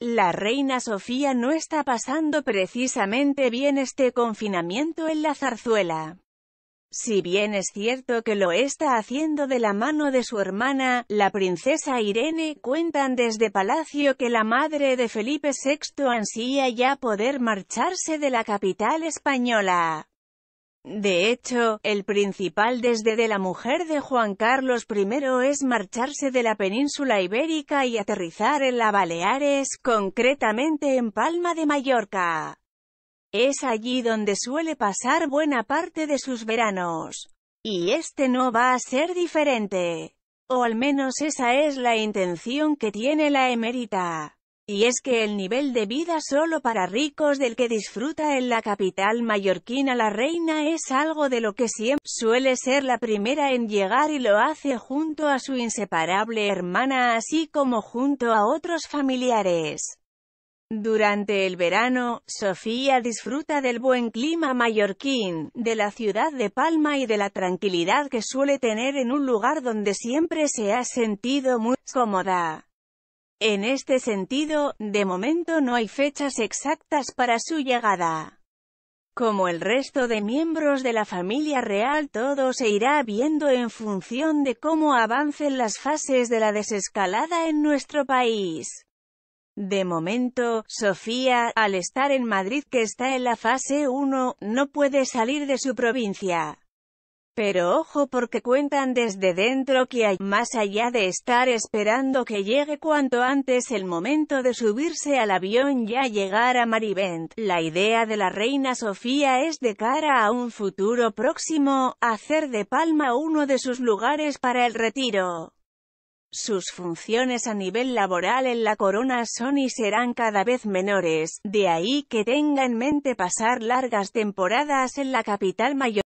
La reina Sofía no está pasando precisamente bien este confinamiento en la zarzuela. Si bien es cierto que lo está haciendo de la mano de su hermana, la princesa Irene, cuentan desde Palacio que la madre de Felipe VI ansía ya poder marcharse de la capital española. De hecho, el principal desde de la mujer de Juan Carlos I es marcharse de la península ibérica y aterrizar en la Baleares, concretamente en Palma de Mallorca. Es allí donde suele pasar buena parte de sus veranos. Y este no va a ser diferente. O al menos esa es la intención que tiene la emérita. Y es que el nivel de vida solo para ricos del que disfruta en la capital mallorquina la reina es algo de lo que siempre suele ser la primera en llegar y lo hace junto a su inseparable hermana así como junto a otros familiares. Durante el verano, Sofía disfruta del buen clima mallorquín, de la ciudad de Palma y de la tranquilidad que suele tener en un lugar donde siempre se ha sentido muy cómoda. En este sentido, de momento no hay fechas exactas para su llegada. Como el resto de miembros de la familia real todo se irá viendo en función de cómo avancen las fases de la desescalada en nuestro país. De momento, Sofía, al estar en Madrid que está en la fase 1, no puede salir de su provincia. Pero ojo porque cuentan desde dentro que hay, más allá de estar esperando que llegue cuanto antes el momento de subirse al avión y llegar a Marivent, la idea de la reina Sofía es de cara a un futuro próximo, hacer de Palma uno de sus lugares para el retiro. Sus funciones a nivel laboral en la corona son y serán cada vez menores, de ahí que tenga en mente pasar largas temporadas en la capital mayor.